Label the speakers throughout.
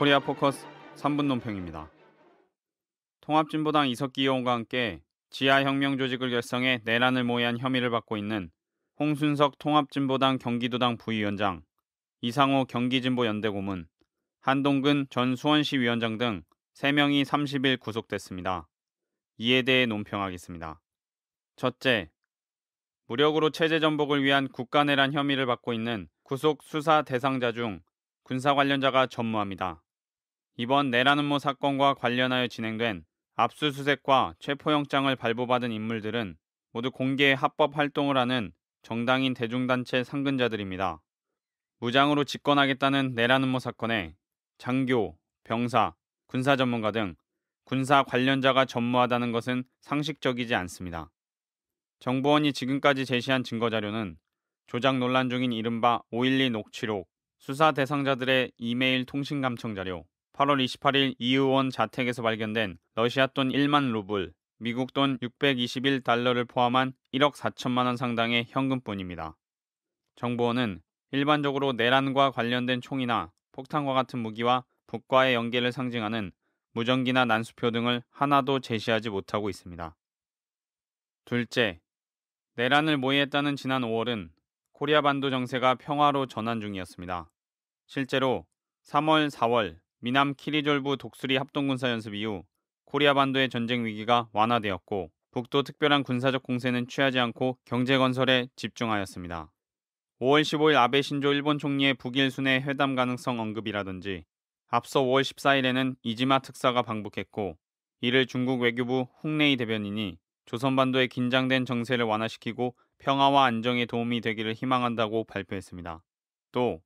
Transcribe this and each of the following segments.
Speaker 1: 코리아 포커스 3분 논평입니다. 통합진보당 이석기 의원과 함께 지하혁명 조직을 결성해 내란을 모의한 혐의를 받고 있는 홍순석 통합진보당 경기도당 부위원장, 이상호 경기진보연대 고문, 한동근 전 수원시 위원장 등 3명이 30일 구속됐습니다. 이에 대해 논평하겠습니다. 첫째, 무력으로 체제 전복을 위한 국가 내란 혐의를 받고 있는 구속 수사 대상자 중 군사 관련자가 전무합니다. 이번 내란음모 사건과 관련하여 진행된 압수수색과 체포영장을 발부받은 인물들은 모두 공개 합법 활동을 하는 정당인 대중단체 상근자들입니다. 무장으로 집권하겠다는 내란음모 사건에 장교, 병사, 군사 전문가 등 군사 관련자가 전무하다는 것은 상식적이지 않습니다. 정보원이 지금까지 제시한 증거자료는 조작 논란 중인 이른바 5.12 녹취록, 수사 대상자들의 이메일 통신 감청 자료, 8월 28일 이 의원 자택에서 발견된 러시아 돈 1만 루블, 미국 돈 621달러를 포함한 1억 4천만 원 상당의 현금뿐입니다. 정보원은 일반적으로 내란과 관련된 총이나 폭탄과 같은 무기와 북과의 연계를 상징하는 무전기나 난수표 등을 하나도 제시하지 못하고 있습니다. 둘째, 내란을 모의했다는 지난 5월은 코리아 반도 정세가 평화로 전환 중이었습니다. 실제로 3월, 4월 미남 키리졸브 독수리 합동군사 연습 이후 코리아 반도의 전쟁 위기가 완화되었고 북도 특별한 군사적 공세는 취하지 않고 경제 건설에 집중하였습니다. 5월 15일 아베 신조 일본 총리의 북일 순회 회담 가능성 언급이라든지 앞서 5월 14일에는 이지마 특사가 방북했고 이를 중국 외교부 홍레이 대변인이 조선반도의 긴장된 정세를 완화시키고 평화와 안정에 도움이 되기를 희망한다고 발표했습니다. 또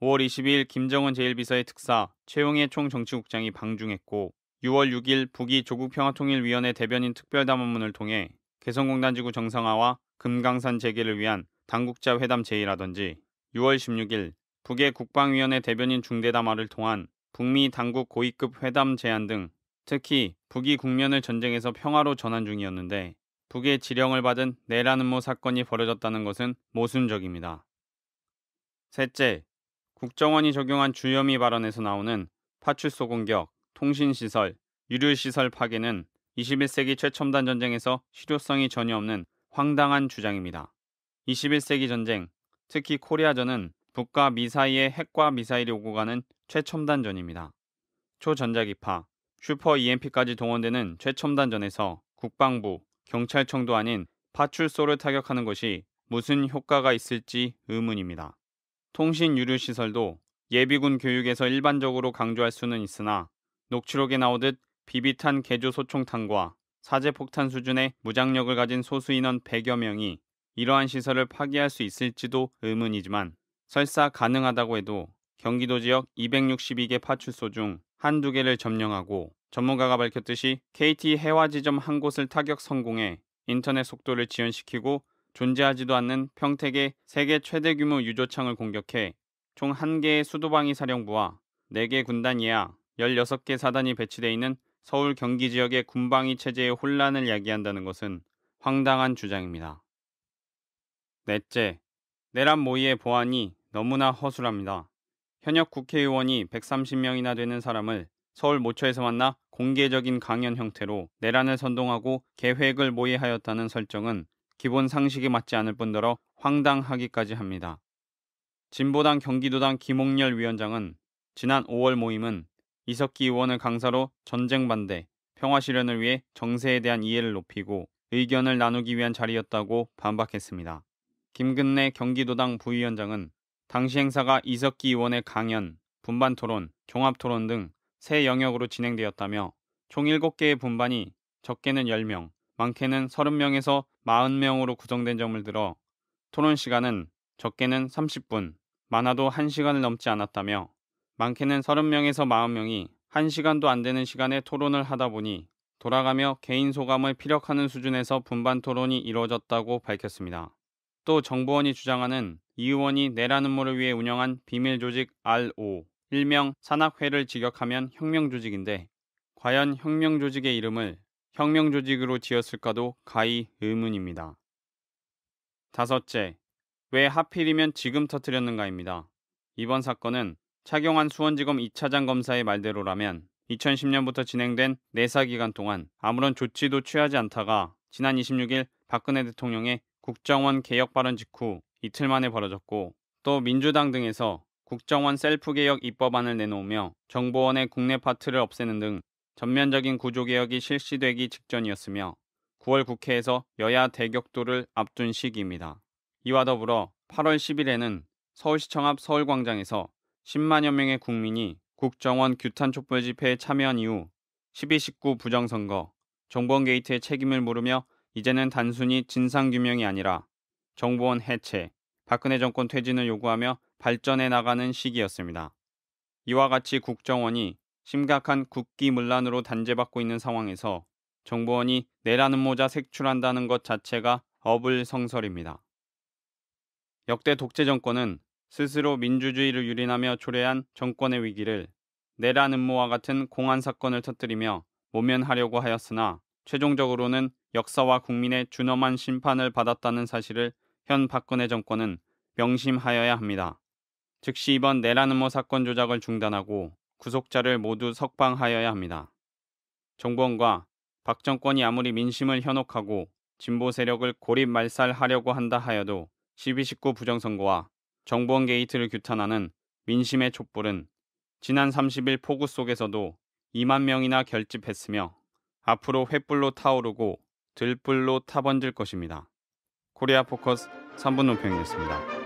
Speaker 1: 5월 22일 김정은 제1비서의 특사 최용해 총정치국장이 방중했고 6월 6일 북이 조국평화통일위원회 대변인 특별담화문을 통해 개성공단 지구 정상화와 금강산 재개를 위한 당국자 회담 제의라든지 6월 16일 북의 국방위원회 대변인 중대담화를 통한 북미 당국 고위급 회담 제안 등 특히 북이 국면을 전쟁에서 평화로 전환 중이었는데 북의 지령을 받은 내란 음모 사건이 벌어졌다는 것은 모순적입니다. 셋째, 국정원이 적용한 주요미 발언에서 나오는 파출소 공격, 통신시설, 유류시설 파괴는 21세기 최첨단 전쟁에서 실효성이 전혀 없는 황당한 주장입니다. 21세기 전쟁, 특히 코리아전은 북과 미 사이의 핵과 미사일이 오고 가는 최첨단전입니다. 초전자기파, 슈퍼 EMP까지 동원되는 최첨단전에서 국방부, 경찰청도 아닌 파출소를 타격하는 것이 무슨 효과가 있을지 의문입니다. 통신 유류 시설도 예비군 교육에서 일반적으로 강조할 수는 있으나 녹취록에 나오듯 비비탄 개조 소총탄과 사제 폭탄 수준의 무장력을 가진 소수 인원 100여 명이 이러한 시설을 파괴할 수 있을지도 의문이지만 설사 가능하다고 해도 경기도 지역 262개 파출소 중 한두 개를 점령하고 전문가가 밝혔듯이 KT 해와 지점 한 곳을 타격 성공해 인터넷 속도를 지연시키고 존재하지도 않는 평택의 세계 최대 규모 유조창을 공격해 총 1개의 수도방위 사령부와 4개 군단 이하 16개 사단이 배치되어 있는 서울 경기 지역의 군방위 체제의 혼란을 야기한다는 것은 황당한 주장입니다. 넷째, 내란 모의의 보안이 너무나 허술합니다. 현역 국회의원이 130명이나 되는 사람을 서울 모처에서 만나 공개적인 강연 형태로 내란을 선동하고 계획을 모의하였다는 설정은 기본 상식에 맞지 않을 뿐더러 황당하기까지 합니다. 진보당 경기도당 김홍열 위원장은 지난 5월 모임은 이석기 의원을 강사로 전쟁 반대, 평화 실현을 위해 정세에 대한 이해를 높이고 의견을 나누기 위한 자리였다고 반박했습니다. 김근래 경기도당 부위원장은 당시 행사가 이석기 의원의 강연, 분반 토론, 종합 토론 등 세 영역으로 진행되었다며 총 7개의 분반이 적게는 10명, 많게는 30명에서 40명으로 구성된 점을 들어 토론 시간은 적게는 30분, 많아도 1시간을 넘지 않았다며 많게는 30명에서 40명이 1시간도 안 되는 시간에 토론을 하다 보니 돌아가며 개인 소감을 피력하는 수준에서 분반 토론이 이루어졌다고 밝혔습니다. 또정부원이 주장하는 이 의원이 내란음 모를 위해 운영한 비밀 조직 RO, 일명 산악회를 직역하면 혁명 조직인데 과연 혁명 조직의 이름을 혁명 조직으로 지었을까도 가히 의문입니다. 다섯째, 왜 하필이면 지금 터뜨렸는가입니다. 이번 사건은 착용한 수원지검 2차장 검사의 말대로라면 2010년부터 진행된 내사 기간 동안 아무런 조치도 취하지 않다가 지난 26일 박근혜 대통령의 국정원 개혁 발언 직후 이틀 만에 벌어졌고 또 민주당 등에서 국정원 셀프 개혁 입법안을 내놓으며 정보원의 국내 파트를 없애는 등 전면적인 구조개혁이 실시되기 직전이었으며 9월 국회에서 여야 대격돌을 앞둔 시기입니다. 이와 더불어 8월 10일에는 서울시청 앞 서울광장에서 10만여 명의 국민이 국정원 규탄 촛불 집회에 참여한 이후 1219 부정선거, 정보원 게이트의 책임을 물으며 이제는 단순히 진상규명이 아니라 정보원 해체, 박근혜 정권 퇴진을 요구하며 발전해 나가는 시기였습니다. 이와 같이 국정원이 심각한 국기문란으로 단죄받고 있는 상황에서 정부원이 내라는 모자 색출한다는 것 자체가 어불성설입니다. 역대 독재 정권은 스스로 민주주의를 유린하며 초래한 정권의 위기를 내란 음모와 같은 공안 사건을 터뜨리며 모면하려고 하였으나 최종적으로는 역사와 국민의 준엄한 심판을 받았다는 사실을 현 박근혜 정권은 명심하여야 합니다. 즉시 이번 내란 음모 사건 조작을 중단하고 구속자를 모두 석방하여야 합니다. 정권과 박 정권이 아무리 민심을 현혹하고 진보 세력을 고립 말살하려고 한다 하여도 12.19 부정선거와 정보원 게이트를 규탄하는 민심의 촛불은 지난 30일 포구 속에서도 2만 명이나 결집했으며 앞으로 횃불로 타오르고 들불로 타번질 것입니다. 코리아 포커스 3분 논평이었습니다.